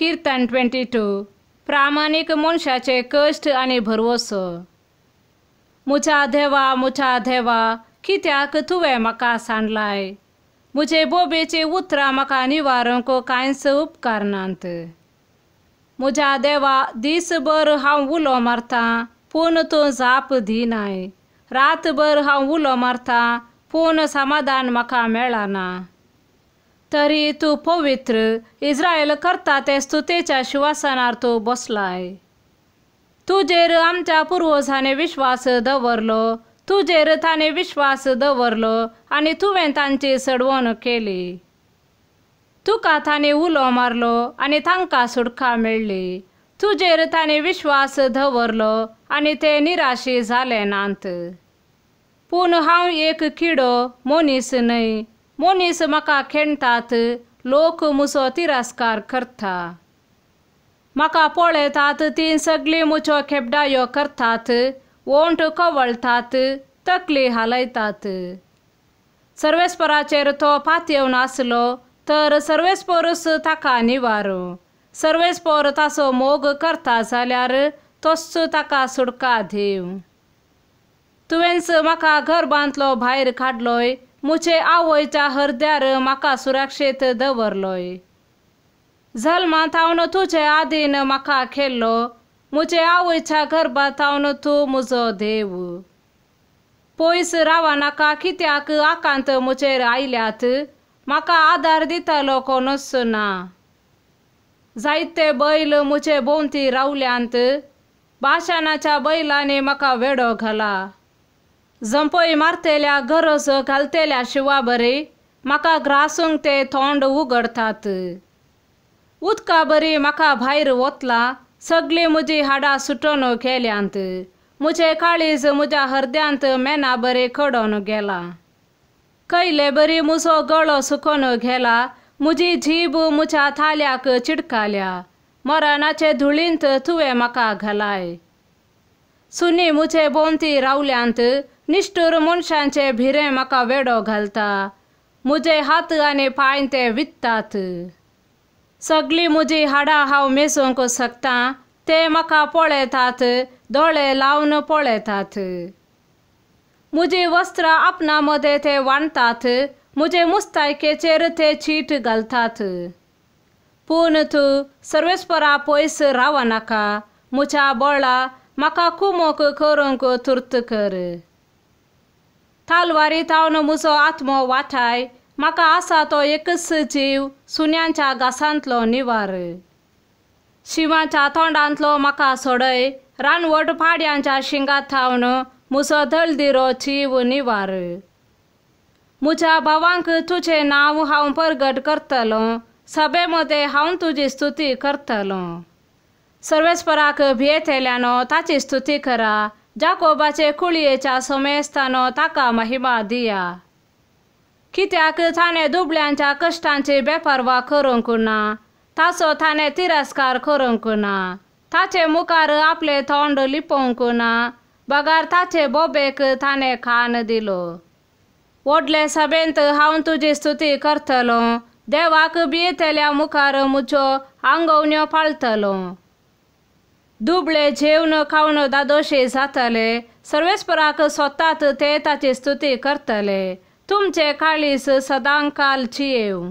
कीर्तन twenty two प्रामाणिक मनशाचे कष्ट आणि भरवसो मुचा देवा मुचा देवा कित्याक तुवें म्हाका सांडलाय मुझे बोबेची उतरां म्हाका निवारंक कांयच उपकारनात म्हज्या देवा दीसभर हांव उलो मारतां पूण तूं जाप दिनाय रातभर हांव उलो मारतां पूण समाधान म्हाका मेळना तरी तू पवित्र इस्रायल करता ते स्तुतेच्या शिवासनार तो बसलाय तुझेर आमच्या पूर्वजाने विश्वास दवरलो तुझेर ताने विश्वास दवरलो आणि तुवें तांची सडवण केली तुका ताने उलो मारलो आणि तांकां सुटका मेळ्ळी तुझेर ताणे विश्वास दवरलो आणि ते निराशी झाले नांत पूण हांव एक किडो मोनीस न्हय मोनीस मका खेणटात लोक मुसो तिरस्कार करता म्हाका पळयतात ती सगळी मुछो खेपडायो करतात ओंठ कवळतात तकली हालयतात सर्वेस्पराचेर तो पातयेवन नासलो, तर सर्वेस्पोरूस ताका निवारो सर्वेस्पोर तासो मोग करता जाल्यार तोस ताका सुडका देव तुवेंच म्हाका घर बांदलो भायर काडलोय मुचे आवयच्या हरद्यार माका सुरक्षेत दवरलोय झलमा थावन तुझे आदीन माका खेल्लो मुचे आवयच्या गर्भा थावन तू मुजो देव पयस रावा नाका कित्याक आकांत मुचेर आयल्यात माका आदार दितालो कोणूच ना जायते बैल मुचे भोंवती रावल्यांत भाशणाच्या बैलांनी म्हाका वेडो घाला जंपोई मारतेल्या गरज घालतेल्या शिवा बरी म्हाका ग्रासूंक ते थोंड उगडतात उदका बरी म्हाका भायर वतला सगळी म्हजी हाडां सुटोन गेल्यांत म्हजे काळीज म्हज्या हर्द्यांत मेना बरे खडोन गेला कैले बरी म्हजो गळो सुकोन गेला म्हजी जीब म्हज्या थाल्याक चिडकाल्या मरणाचे धुळींत तुवें म्हाका घालाय सुनी म्हजे भोंवती रावल्यांत निष्ठुर मनशांचे भिरे मका वेडो घालता मुझे हात आनी पांय ते वित्तात सगळीं मुझी हाडां हांव मेसूंक सकता ते म्हाका पळेतात दोळे लावन पळेतात म्हजी वस्त्रां आपणा मदें ते वाणतात म्हजे मुस्तायकेचेर ते चीट घालतात पूण तूं सर्वेस्परा पयस रावनाका म्हज्या बोळा म्हाका कुमोक करूंक तुर्त कर तालवारी थावन मुसो आत्मो वाठाय म्हाका आसा तो एकच जीव सुन्यांच्या घासांतलो निवार शिवाच्या तोंडांतलो म्हाका सोडय रानवट फाड्यांच्या शिंगात थावन मुसो धलदिरो जीव निवार म्हज्या भावांक तुजें नांव हांव परगट करतलो सभे मदें हांव तुजी स्तुती करतलो सर्वेस्पराक भियेत येयल्यानो ताची स्तुती करा Jacob ce culie cea somestano taka mahimadia. Kitea că tane dubleancea ce beparva cărâncuna, taso tane tirascar cărâncuna, tace mucar aple tond liponcuna, bagar tace bobe că tane can dilo. Odle sabent haun tuji stuti cărtălo, devac bietelea mucar mucho angăunio paltălo. दुबळे जेवण खाऊन दादोशी जातले सर्वेस्पराक स्वतात ते ताची स्तुती करतले तुमचे काळीस सदांकाल चियेव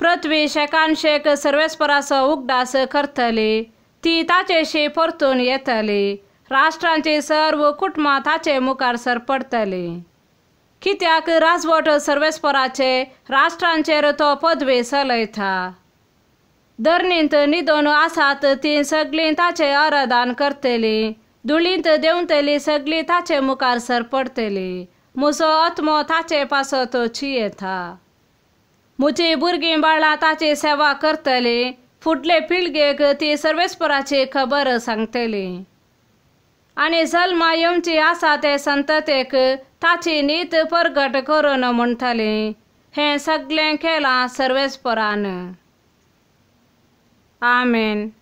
पृथ्वी शेकांशेक सर्वेस्परास उगडास करतली ती ताचेशी परतून येतली राष्ट्रांची सर्व कुटुंबां ताचे मुखार सरपडतली कित्याक राजवट सर्वेस्पराचे राष्ट्रांचेर तो पदवी चलयता धरणींत निदोन आसात ती सगळीं ताचें आराधान करतलीं धुळींत देंवतलीं सगळीं ताचे मुखार सर पडतली मुसो आत्मो ताचे पासो तो येता मुची भुरगीं बाळां ताची सेवा करतली फुडले पिळगेक ती सर्वेस्पराची खबर सांगतली आनी जल्मा येवची आसा ते संततेक ताची नीत परगट करून म्हणटलीं हें सगळें केलां सर्वेस्परान Amén.